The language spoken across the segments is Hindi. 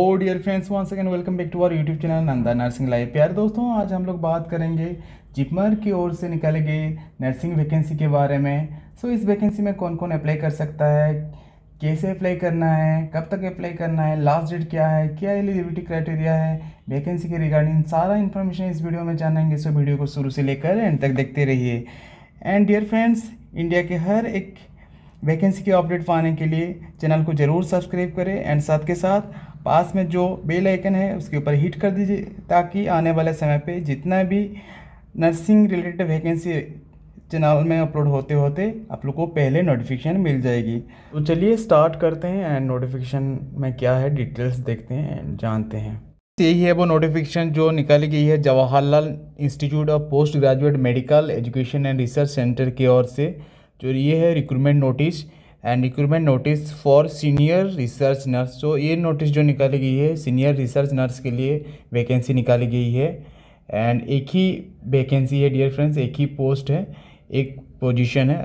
O dear friends one second welcome back to our YouTube channel Nanda nursing life प्यार दोस्तों आज हम लोग बात करेंगे जिपमर की ओर से निकल गए नर्सिंग वैकेंसी के बारे में सो so, इस वैकेंसी में कौन कौन अप्लाई कर सकता है कैसे अप्लाई करना है कब तक अप्लाई करना है लास्ट डेट क्या है क्या एलिजिबिलिटी क्राइटेरिया है वैकेंसी के रिगार्डिंग सारा इन्फॉर्मेशन इस वीडियो में जानेंगे सो वीडियो को शुरू से लेकर एंड तक देखते रहिए एंड डियर फ्रेंड्स इंडिया के हर एक वैकेंसी के अपडेट पाने के लिए चैनल को ज़रूर सब्सक्राइब करें एंड साथ के साथ पास में जो बेल आइकन है उसके ऊपर हिट कर दीजिए ताकि आने वाले समय पे जितना भी नर्सिंग रिलेटेड वैकेंसी चैनल में अपलोड होते होते आप लोग को पहले नोटिफिकेशन मिल जाएगी तो चलिए स्टार्ट करते हैं एंड नोटिफिकेशन में क्या है डिटेल्स देखते हैं एंड जानते हैं तो यही है वो नोटिफिकेशन जो निकाली गई है Jawaharlal institute of post graduate medical education and research centre की ओर से जो ये है recruitment notice and recruitment notice for senior research nurse तो ये नोटिस जो निकाली गई है सीनियर रिसर्च नर्स के लिए वैकेंसी निकाली गई है एंड एक ही वैकेंसी है डियर फ्रेंड्स एक ही पोस्ट है एक पोजीशन है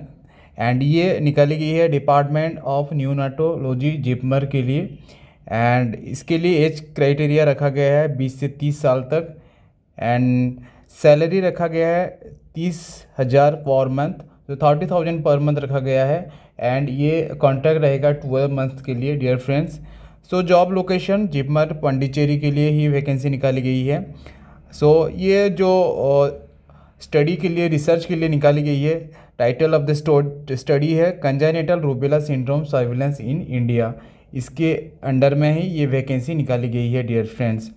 एंड ये निकाली गई है डिपार्टमेंट ऑफ न्यूनाटोलॉजी जिपमर के लिए एंड इसके लिए एज क्राइटेरिया रखा गया है बीस से तीस साल तक एंड सैलरी रखा गया है तीस हज़ार पर मंथ तो थर्टी थाउजेंड पर मंथ रखा गया है एंड ये कॉन्ट्रैक्ट रहेगा ट्वेल्व मंथ के लिए dear friends so job location JIPMER Pondicherry के लिए ही वैकेंसी निकाली गई है सो so, ये जो स्टडी के लिए रिसर्च के लिए निकाली गई है टाइटल ऑफ द स्टडी है congenital rubella syndrome surveillance in India इसके अंडर में ही ये वैकेंसी निकाली गई है डियर फ्रेंड्स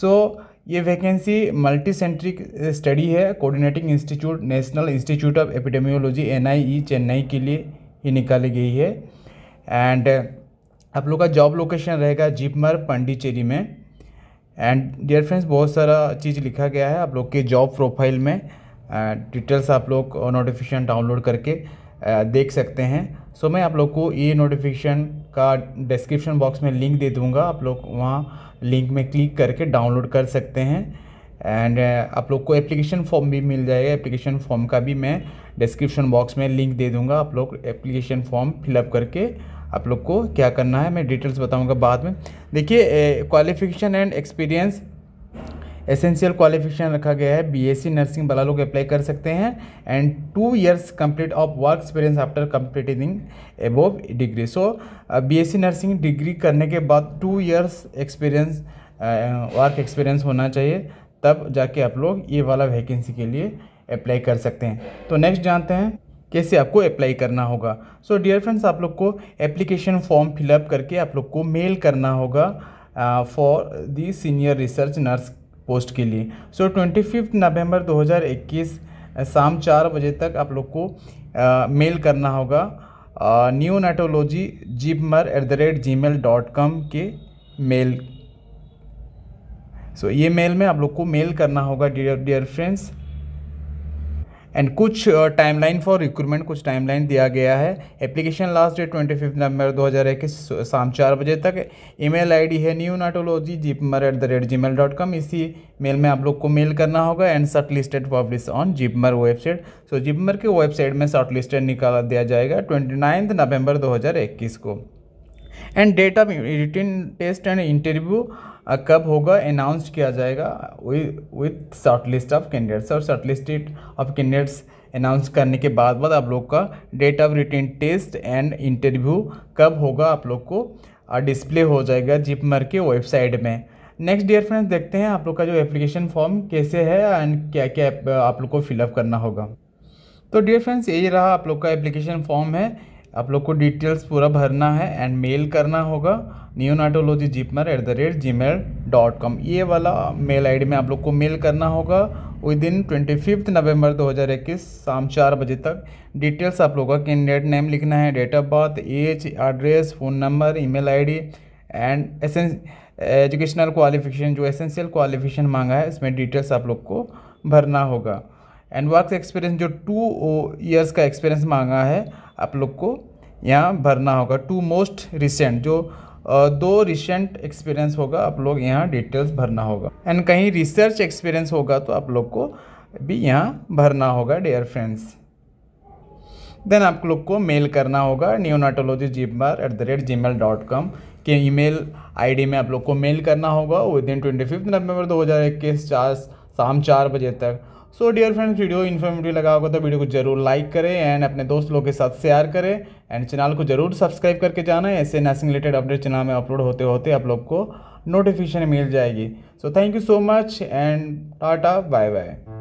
सो ये वैकेंसी मल्टी सेंट्रिक स्टडी है coordinating institute national institute of epidemiology NIE Chennai के लिए ही निकाली गई है एंड uh, आप लोग का जॉब लोकेशन रहेगा जीपमर पंडिचेरी में एंड डियर फ्रेंड्स बहुत सारा चीज़ लिखा गया है आप लोग के जॉब प्रोफाइल में डिटेल्स आप लोग नोटिफिकेशन डाउनलोड करके uh, देख सकते हैं सो मैं आप लोग को ये नोटिफिकेशन का डिस्क्रिप्शन बॉक्स में लिंक दे दूँगा आप लोग वहाँ लिंक में क्लिक करके डाउनलोड कर सकते हैं एंड uh, आप लोग को एप्लीकेशन फॉर्म भी मिल जाएगा एप्लीकेशन फॉर्म का भी मैं डिस्क्रिप्शन बॉक्स में लिंक दे दूंगा आप लोग एप्लीकेशन फॉर्म फिलअप करके आप लोग को क्या करना है मैं डिटेल्स बताऊंगा बाद में देखिए qualification and experience essential qualification रखा गया है बीएससी नर्सिंग वाला लोग अप्लाई कर सकते हैं and two years complete of work experience after completing above degree so BSc nursing degree करने के बाद two years experience work experience होना चाहिए तब जाके आप लोग ये वाला वैकेंसी के लिए अप्लाई कर सकते हैं तो नेक्स्ट जानते हैं कैसे आपको अप्लाई करना होगा सो डियर फ्रेंड्स आप लोग को एप्लीकेशन फॉर्म फिलअप करके आप लोग को मेल करना होगा for the senior research nurse post के लिए सो ट्वेंटी फिफ्थ नवम्बर 2021 शाम चार बजे तक आप लोग को आ, मेल करना होगा neonatology JIPMER at the rate gmail dot com के मेल सो so, ये मेल में आप लोग को मेल करना होगा डियर डियर फ्रेंड्स एंड कुछ टाइमलाइन फॉर रिक्रूटमेंट कुछ टाइमलाइन दिया गया है application last date twenty fifth November दो हज़ार इक्कीस शाम चार बजे तक ईमेल आईडी है neonatology JIPMER at the rate gmail dot com इसी मेल में आप लोग को मेल करना होगा and shortlisted publish on JIPMER website so JIPMER के वेबसाइट में शॉर्ट लिस्टेड निकाला दिया जाएगा ट्वेंटी नाइन्थ नवंबर दो हज़ार इक्कीस को and date of written test and interview कब होगा अनाउंस किया जाएगा with shortlist of candidates और shortlisted of candidates announce करने के बाद बाद आप लोग का date of written test and interview कब होगा आप लोग को डिस्प्ले uh, हो जाएगा जिपमर के वेबसाइट में नेक्स्ट डियर फ्रेंड्स देखते हैं आप लोग का जो एप्लीकेशन फॉर्म कैसे है एंड क्या क्या आप लोग को फिलअप करना होगा तो डियर फ्रेंड्स यही रहा आप लोग का एप्लीकेशन फॉर्म है आप लोग को डिटेल्स पूरा भरना है एंड मेल करना होगा neonatology JIPMER at the rate gmail dot com ये वाला मेल आईडी में आप लोग को मेल करना होगा within twenty fifth November दो हज़ार इक्कीस शाम चार बजे तक डिटेल्स आप लोगों का कैंडिडेट नेम लिखना है date of birth age address phone number E I D and essential educational qualification जो एसेंशियल क्वालिफिकेशन मांगा है इसमें डिटेल्स आप लोग को भरना होगा एंड वर्क एक्सपीरियंस जो टू ईयर्स का एक्सपीरियंस मांगा है आप लोग को यहाँ भरना होगा टू मोस्ट रिसेंट जो दो रिसेंट एक्सपीरियंस होगा आप लोग यहाँ डिटेल्स भरना होगा एंड कहीं रिसर्च एक्सपीरियंस होगा तो आप लोग को भी यहाँ भरना होगा डेयर फ्रेंड्स देन आप लोग को मेल करना होगा neonatology JIPMER at the rate gmail dot com के आई डी में आप लोग को मेल करना होगा within twenty fifth November दो हज़ार इक्कीस चार शाम चार बजे तक so dear friends video informative लगा होगा तो वीडियो को जरूर लाइक करें एंड अपने दोस्त लोगों के साथ शेयर करें एंड चैनल को जरूर सब्सक्राइब करके जाना है ऐसे नर्सिंग रिलेटेड अपडेट चैनल में अपलोड होते होते आप लोग को नोटिफिकेशन मिल जाएगी so thank you so much and tata bye bye